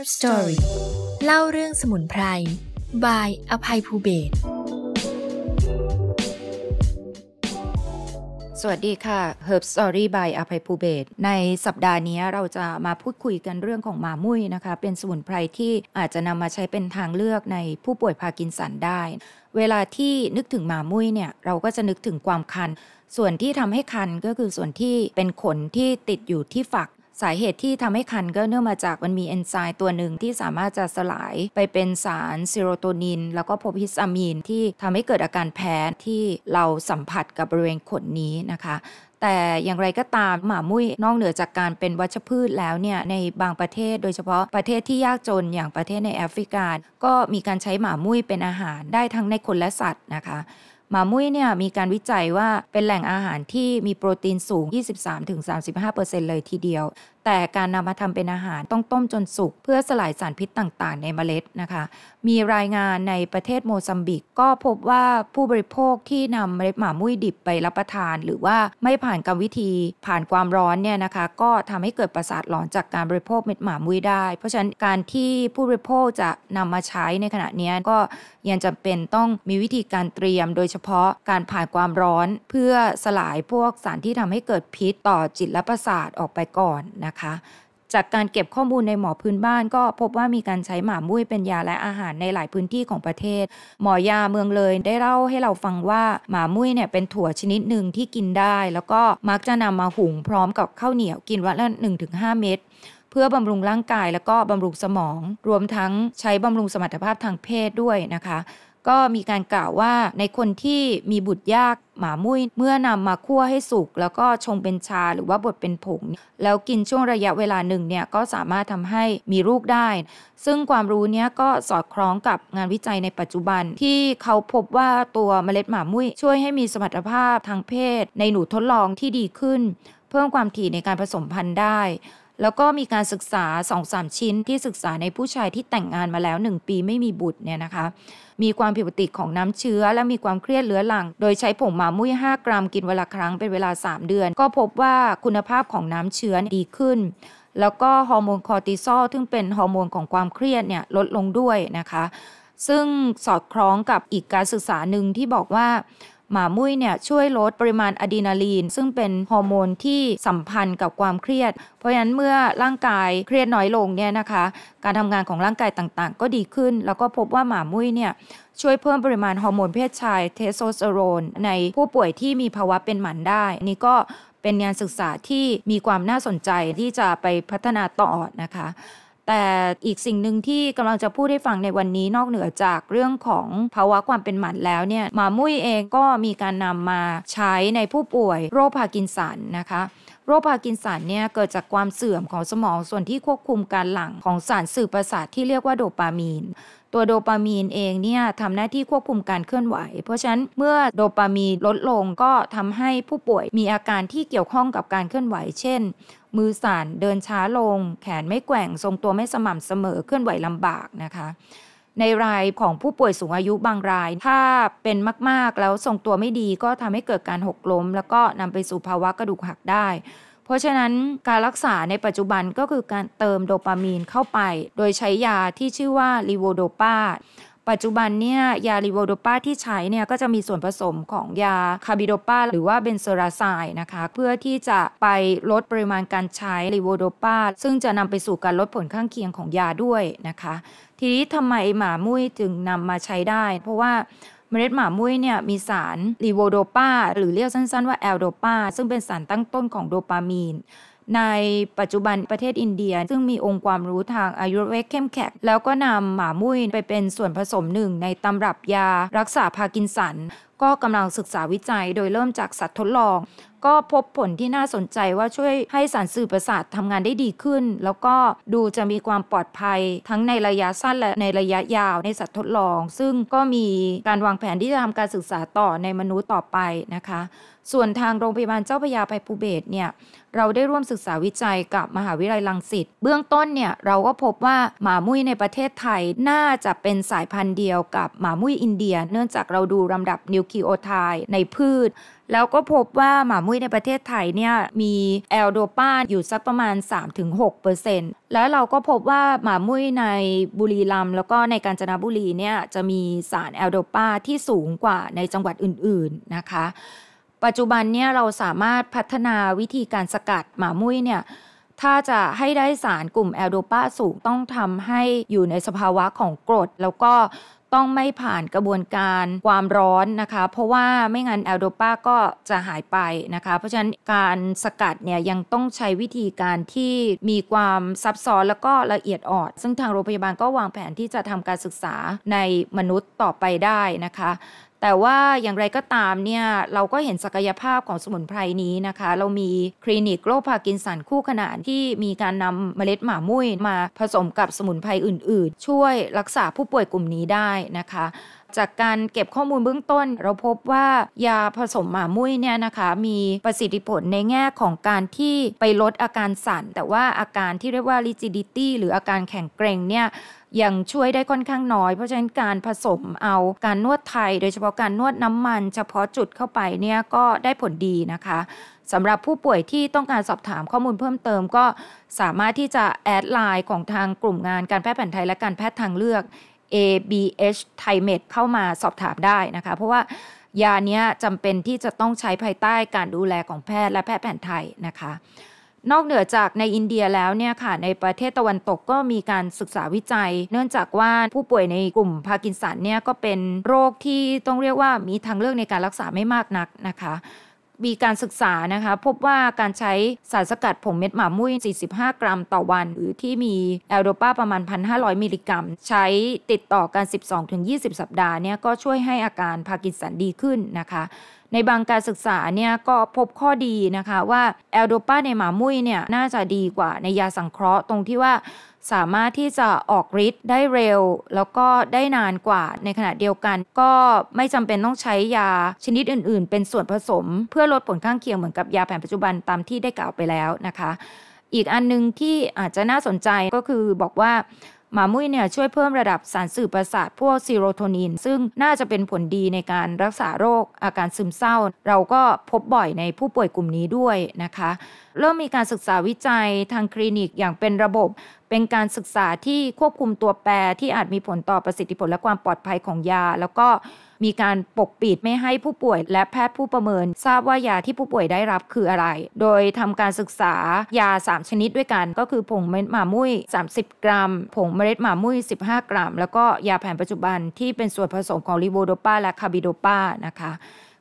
Herb Story เล่าเรื่องสมุนไพร by อภัยภูเบศสวัสดีค่ะ Herb Story by อภัยภูเบศในสัปดาห์นี้เราจะมาพูดคุยกันเรื่องของหมามุ้ยนะคะ เป็นสมุนไพรที่อาจจะนำมาใช้เป็นทางเลือกในผู้ป่วยพากินสันได้ เวลาที่นึกถึงหมามุ้ยเนี่ยเราก็จะนึกถึงความคัน ส่วนที่ทำให้คันก็คือส่วนที่เป็นขนที่ติดอยู่ที่ฝักสาเหตุที่ทำให้คันก็เนื่องมาจากมันมีเอนไซม์ตัวหนึ่งที่สามารถจะสลายไปเป็นสารเซโรโทนินแล้วก็โพพิสตามีนที่ทำให้เกิดอาการแพ้ที่เราสัมผัสกับบริเวณขนนี้นะคะ แต่อย่างไรก็ตามหมามุ้ยนอกเหนือจากการเป็นวัชพืชแล้วเนี่ยในบางประเทศ โดยเฉพาะประเทศที่ยากจนอย่างประเทศในแอฟริกา ก็มีการใช้หมามุ้ยเป็นอาหารได้ทั้งในคนและสัตว์นะคะหมามุ้ยเนี่ยมีการวิจัยว่าเป็นแหล่งอาหารที่มีโปรตีนสูง 23-35%เลยทีเดียวแต่การนำมาทำเป็นอาหารต้องต้มจนสุก เพื่อสลายสารพิษต่างๆในเมล็ดนะคะ มีรายงานในประเทศโมซัมบิก ก็พบว่าผู้บริโภคที่นำเมล็ดหมามุ้ยดิบไปรับประทาน หรือว่าไม่ผ่านกรรมวิธีผ่านความร้อนเนี่ยนะคะ ก็ทำให้เกิดประสาทหลอนจากการบริโภคเม็ดหมามุ้ยได้ เพราะฉะนั้นการที่ผู้บริโภคจะนำมาใช้ในขณะนี้ก็ยังจำเป็นต้องมีวิธีการเตรียมโดยเฉพาะการผ่านความร้อน เพื่อสลายพวกสารที่ทำให้เกิดพิษต่อจิตและประสาทออกไปก่อนนะคะคะจากการเก็บข้อมูลในหมอพื้นบ้านก็พบว่ามีการใช้หมามุ้ยเป็นยาและอาหารในหลายพื้นที่ของประเทศหมอยาเมืองเลย ได้เล่าให้เราฟังว่าหมามุ้ยเนี่ยเป็นถั่วชนิดหนึ่งที่กินได้ แล้วก็มักจะนำมาหุงพร้อมกับข้าวเหนียวกินวันละ 1-5 เม็ดเพื่อบำรุงร่างกายแล้วก็บำรุงสมอง รวมทั้งใช้บำรุงสมรรถภาพทางเพศด้วยนะคะก็มีการกล่าวว่าในคนที่มีบุตรยากหมามุ้ยเมื่อนำมาคั่วให้สุกแล้วก็ชงเป็นชาหรือว่าบดเป็นผงแล้วกินช่วงระยะเวลาหนึ่งเนี่ยก็สามารถทำให้มีลูกได้ ซึ่งความรู้เนี้ยก็สอดคล้องกับงานวิจัยในปัจจุบันที่เขาพบว่าตัวเมล็ดหมามุ้ยช่วยให้มีสมรรถภาพทางเพศ ในหนูทดลองที่ดีขึ้น เพิ่มความถี่ในการผสมพันธุ์ได้แล้วก็มีการศึกษา 2-3 ชิ้นที่ศึกษาในผู้ชายที่แต่งงานมาแล้ว 1 ปีไม่มีบุตรเนี่ยนะคะมีความผิดปกติของน้ำเชื้อ และมีความเครียดเลื้อลัง โดยใช้ผงหมามุ้ย5 กรัมกินเวลาครั้งเป็นเวลา 3 เดือน ก็พบว่าคุณภาพของน้ำเชื้อดีขึ้น แล้วก็ฮอร์โมนคอร์ติซอลซึ่งเป็นฮอร์โมนของความเครียดเนี่ยลดลงด้วยนะคะ ซึ่งสอดคล้องกับอีกการศึกษาหนึ่งที่บอกว่าหมามุ้ยเนี่ยช่วยลดปริมาณอะดรีนาลีน ซึ่งเป็นฮอร์โมนที่สัมพันธ์กับความเครียด เพราะฉะนั้นเมื่อร่างกายเครียดน้อยลงเนี่ยนะคะ การทำงานของร่างกายต่างๆก็ดีขึ้น แล้วก็พบว่าหมามุ้ยเนี่ยช่วยเพิ่มปริมาณฮอร์โมนเพศชายเทสโทสเตอโรนในผู้ป่วยที่มีภาวะเป็นหมันได้ นี่ก็เป็นงานศึกษาที่มีความน่าสนใจที่จะไปพัฒนาต่อนะคะแต่อีกสิ่งหนึ่งที่กำลังจะพูดให้ฟังในวันนี้นอกเหนือจากเรื่องของภาวะความเป็นหมันแล้วเนี่ยหมามุ้ยเองก็มีการนำมาใช้ในผู้ป่วยโรคพาร์กินสันนะคะโรคพาร์กินสันเนี่ยเกิดจากความเสื่อมของสมองส่วนที่ควบคุมการหลั่งของสารสื่อประสาทที่เรียกว่าโดปามีนตัวโดปามีนเองเนี่ยทำหน้าที่ควบคุมการเคลื่อนไหว เพราะฉะนั้นเมื่อโดปามีนลดลงก็ทำให้ผู้ป่วยมีอาการที่เกี่ยวข้องกับการเคลื่อนไหว เช่น มือสั่นเดินช้าลง แขนไม่แกว่ง ทรงตัวไม่สม่ำเสมอเคลื่อนไหวลำบากนะคะ ในรายของผู้ป่วยสูงอายุบางรายถ้าเป็นมากๆแล้วทรงตัวไม่ดีก็ทำให้เกิดการหกล้ม แล้วก็นำไปสู่ภาวะกระดูกหักได้เพราะฉะนั้นการรักษาในปัจจุบันก็คือการเติมโดปามีนเข้าไป โดยใช้ยาที่ชื่อว่าลิโวโดปาปัจจุบันเนี่ยยาลิโวโดปาที่ใช้เนี่ยก็จะมีส่วนผสมของยาคาบิโดปาหรือว่าเบนโซราไซน์นะคะเพื่อที่จะไปลดปริมาณการใช้ลิโวโดปาซึ่งจะนำไปสู่การลดผลข้างเคียงของยาด้วยนะคะ ทีนี้ทำไมหมามุ้ยจึงนำมาใช้ได้ เพราะว่าเมล็ดหมามุ้ยเนี่ยมีสารรีโวโดปาหรือเรียกสั้นๆว่าแอลโดปาซึ่งเป็นสารตั้งต้นของโดปามีน ในปัจจุบันประเทศอินเดียซึ่งมีองค์ความรู้ทางอายุรเวกเข้มแข็งแล้วก็นำหมามุ้ยไปเป็นส่วนผสมหนึ่งในตำรับยารักษาพากินสัน ก็กำลังศึกษาวิจัยโดยเริ่มจากสัตว์ทดลองก็พบผลที่น่าสนใจว่าช่วยให้สารสื่อประสาททำงานได้ดีขึ้น แล้วก็ดูจะมีความปลอดภัยทั้งในระยะสั้น และในระยะยาวในสัตว์ทดลอง ซึ่งก็มีการวางแผนที่จะทำการศึกษาต่อในมนุษย์ต่อไปนะคะ ส่วนทางโรงพยาบาลเจ้าพยาไพภูเบศเนี่ยเราได้ร่วมศึกษาวิจัยกับมหาวิทยาลัยลังสิตเบื้องต้นเนี่ยเราก็พบว่าหมามุ้ยในประเทศไทยน่าจะเป็นสายพันธุ์เดียวกับหมามุ้ยอินเดีย เนื่องจากเราดูลำดับนิวคลีโอไทด์ในพืชแล้วก็พบว่าหมามุ้ยในประเทศไทยเนี่ยมีแอลโดปาอยู่สักประมาณ3-6%แล้วเราก็พบว่าหมามุ้ยในบุรีรัมย์แล้วก็ในกาญจนบุรีเนี่ยจะมีสารแอลโดปาที่สูงกว่าในจังหวัดอื่น ๆนะคะ ปัจจุบันเนี่ยเราสามารถพัฒนาวิธีการสกัดหมามุ้ยเนี่ยถ้าจะให้ได้สารกลุ่มแอลโดปาสูงต้องทำให้อยู่ในสภาวะของกรด แล้วก็ต้องไม่ผ่านกระบวนการความร้อนนะคะ เพราะว่าไม่งั้น แอลโดปาก็จะหายไปนะคะ เพราะฉะนั้นการสกัดเนี่ยยังต้องใช้วิธีการที่มีความซับซ้อนแล้วก็ละเอียดอ่อนซึ่งทางโรงพยาบาลก็วางแผนที่จะทำการศึกษาในมนุษย์ต่อไปได้นะคะแต่ว่าอย่างไรก็ตามเนี่ยเราก็เห็นศักยภาพของสมุนไพรนี้นะคะ เรามีคลินิกโรคพาร์กินสันคู่ขนานที่มีการนำเมล็ดหมามุ้ยมาผสมกับสมุนไพรอื่นๆ ช่วยรักษาผู้ป่วยกลุ่มนี้ได้นะคะจากการเก็บข้อมูลเบื้องต้น เราพบว่า ยาผสมหมามุ้ยเนี่ยนะคะมีประสิทธิผลในแง่ของการที่ไปลดอาการสั่นแต่ว่าอาการที่เรียกว่า rigidity หรืออาการแข็งเกร็งเนี่ยยังช่วยได้ค่อนข้างน้อย เพราะฉะนั้นการผสมเอาการนวดไทย โดยเฉพาะการนวดน้ำมันเฉพาะจุดเข้าไปเนี่ยก็ได้ผลดีนะคะสำหรับผู้ป่วยที่ต้องการสอบถามข้อมูลเพิ่มเติมก็สามารถที่จะแอดไลน์ของทางกลุ่มงานการแพทย์แผนไทยและการแพทย์ทางเลือก ABH ThaiMed เข้ามาสอบถามได้นะคะ เพราะว่ายาเนี้ยจำเป็นที่จะต้องใช้ภายใต้การดูแลของแพทย์และแพทย์แผนไทยนะคะ นอกเหนือจากในอินเดียแล้วเนี่ยค่ะในประเทศตะวันตกก็มีการศึกษาวิจัย เนื่องจากว่าผู้ป่วยในกลุ่มพากินสันเนี่ยก็เป็นโรคที่ต้องเรียกว่ามีทางเลือกในการรักษาไม่มากนักนะคะมีการศึกษานะคะพบว่าการใช้สารสกัดผงเม็ดหมามุ้ย45 กรัมต่อวัน หรือที่มีแอลโดปาประมาณ 1,500 มิลลิกรัม ใช้ติดต่อกัน 12-20 สัปดาห์เนี่ยก็ช่วยให้อาการพากินสันดีขึ้นนะคะ ในบางการศึกษาเนี่ยก็พบข้อดีนะคะว่าแอลโดปาในหมามุ้ยเนี่ยน่าจะดีกว่าในยาสังเคราะห์ตรงที่ว่าสามารถที่จะออกฤทธิ์ได้เร็วแล้วก็ได้นานกว่าในขณะเดียวกัน ก็ไม่จำเป็นต้องใช้ยาชนิดอื่นๆ เป็นส่วนผสม เพื่อลดผลข้างเคียงเหมือนกับยาแผนปัจจุบันตามที่ได้กล่าวไปแล้วนะคะ อีกอันนึงที่อาจจะน่าสนใจก็คือบอกว่าหมามุ้ยเนี่ยช่วยเพิ่มระดับสารสื่อประสาทพวกซีโรโทนิน ซึ่งน่าจะเป็นผลดีในการรักษาโรค อาการซึมเศร้า เราก็พบบ่อยในผู้ป่วยกลุ่มนี้ด้วยนะคะเริ่มมีการศึกษาวิจัยทางคลินิกอย่างเป็นระบบ เป็นการศึกษาที่ควบคุมตัวแปรที่อาจมีผลต่อประสิทธิผลและความปลอดภัยของยา แล้วก็มีการปกปิดไม่ให้ผู้ป่วย และแพทย์ผู้ประเมินทราบว่ายาที่ผู้ป่วยได้รับคืออะไร โดยทำการศึกษายา 3 ชนิดด้วยกัน ก็คือผงเม็ดหมามุ้ย30 กรัม ผงเมล็ดหมามุ้ย15 กรัมแล้วก็ยาแผนปัจจุบันที่เป็นส่วนผสมของลิโวโดปาและคาบิโดปานะคะ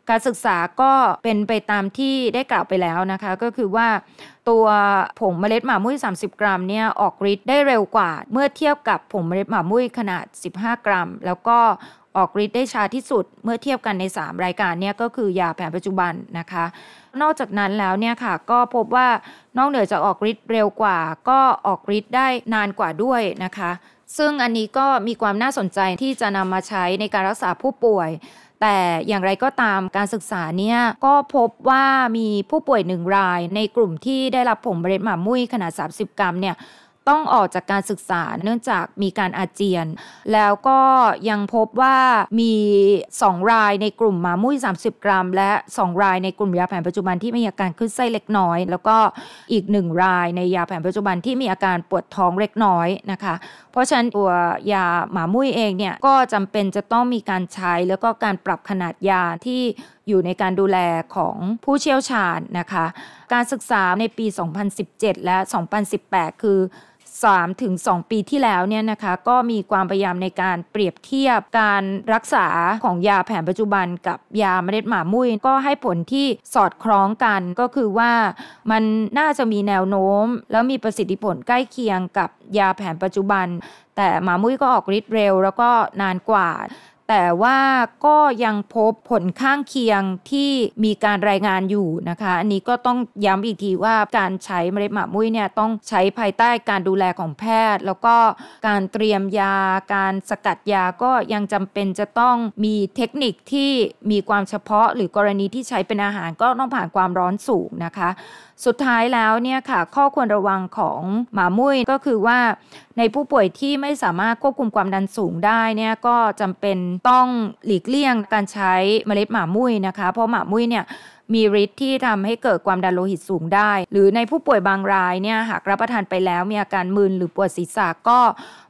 การศึกษาก็เป็นไปตามที่ได้กล่าวไปแล้วนะคะ ก็คือว่าตัวผงเมล็ดหม่ามุ้ย 30 กรัมเนี่ยออกฤทธิ์ได้เร็วกว่า เมื่อเทียบกับผงเมล็ดหม่ามุ้ยขนาด 15 กรัม แล้วก็ออกฤทธิ์ได้ช้าที่สุดเมื่อเทียบกันใน 3 รายการเนี่ยก็คือยาแผนปัจจุบันนะคะ นอกจากนั้นแล้วเนี่ยค่ะก็พบว่านอกเหนือจากออกฤทธิ์เร็วกว่า ก็ออกฤทธิ์ได้นานกว่าด้วยนะคะ ซึ่งอันนี้ก็มีความน่าสนใจที่จะนำมาใช้ในการรักษาผู้ป่วยแต่อย่างไรก็ตามการศึกษาเนี่ย ก็พบว่ามีผู้ป่วยหนึ่งรายในกลุ่มที่ได้รับผงเมล็ดหมามุ้ยขนาด 30 กรัมเนี่ยต้องออกจากการศึกษาเนื่องจากมีการอาเจียน แล้วก็ยังพบว่ามี 2 รายในกลุ่มมามุ้ย30 กรัม และ 2 รายในกลุ่มยาแผนปัจจุบันที่มีอาการขึ้นไส้เล็กน้อย แล้วก็อีก 1 รายในยาแผนปัจจุบันที่มีอาการปวดท้องเล็กน้อยนะคะ เพราะฉะนั้นตัวยาหมามุ้ยเองเนี่ยก็จำเป็นจะต้องมีการใช้แล้วก็การปรับขนาดยาที่อยู่ในการดูแลของผู้เชี่ยวชาญนะคะ การศึกษาในปี 2017 และ 2018 คือ3ถึง2ปีที่แล้วเนี่ยนะคะก็มีความพยายามในการเปรียบเทียบการรักษาของยาแผนปัจจุบันกับยาเมล็ดหมามุ้ยก็ให้ผลที่สอดคล้องกันก็คือว่ามันน่าจะมีแนวโน้ม แล้วมีประสิทธิผลใกล้เคียงกับยาแผนปัจจุบัน แต่หมามุ้ยก็ออกฤทธิ์เร็วแล้วก็นานกว่าแต่ว่าก็ยังพบผลข้างเคียงที่มีการรายงานอยู่นะคะอันนี้ก็ต้องย้ำอีกที ว่าการใช้เมล็ดหมามุ้ยเนี่ยต้องใช้ภายใต้การดูแลของแพทย์ แล้วก็การเตรียมยาการสกัดยาก็ยังจำเป็นจะต้องมีเทคนิคที่มีความเฉพาะหรือกรณีที่ใช้เป็นอาหารก็ต้องผ่านความร้อนสูงนะคะ สุดท้ายแล้วเนี่ยค่ะข้อควรระวังของหมามุ้ยก็คือว่า ในผู้ป่วยที่ไม่สามารถควบคุมความดันสูงได้เนี่ยก็จำเป็นต้องหลีกเลี่ยงการใช้เมล็ดหมามุ้ยนะคะ เพราะหมามุ้ยเนี่ยมีฤทธิ์ที่ทำให้เกิดความดันโลหิตสูงได้ หรือในผู้ป่วยบางรายเนี่ยหากรับประทานไปแล้วมีอาการมึนหรือปวดศีรษะก็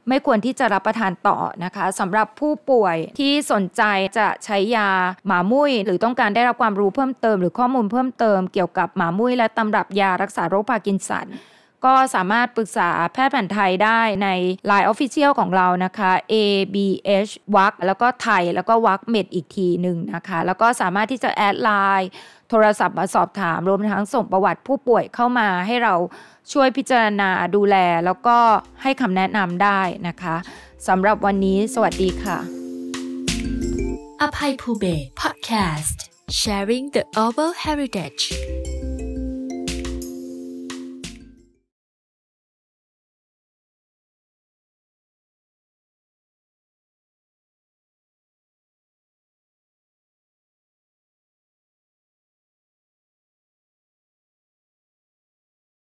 ไม่ควรที่จะรับประทานต่อนะคะสำหรับผู้ป่วยที่สนใจจะใช้ยาหมามุ้ยหรือต้องการได้รับความรู้เพิ่มเติม หรือข้อมูลเพิ่มเติมเกี่ยวกับหมามุ้ยและตำรับยารักษาโรคพาร์กินสันก็สามารถปรึกษาแพทย์แผนไทยได้ใน Line Official ของเรานะคะ ABH วักแล้วก็ไทยแล้วก็วักเม็ดอีกทีหนึ่งนะคะ แล้วก็สามารถที่จะแอดไลน์โทรศัพท์มาสอบถาม รวมทั้งส่งประวัติผู้ป่วยเข้ามาให้เราช่วยพิจารณาดูแลแล้วก็ให้คำแนะนำได้นะคะสำหรับวันนี้สวัสดีค่ะอภัยภูเบศพอดแคสต์ sharing the herbal heritage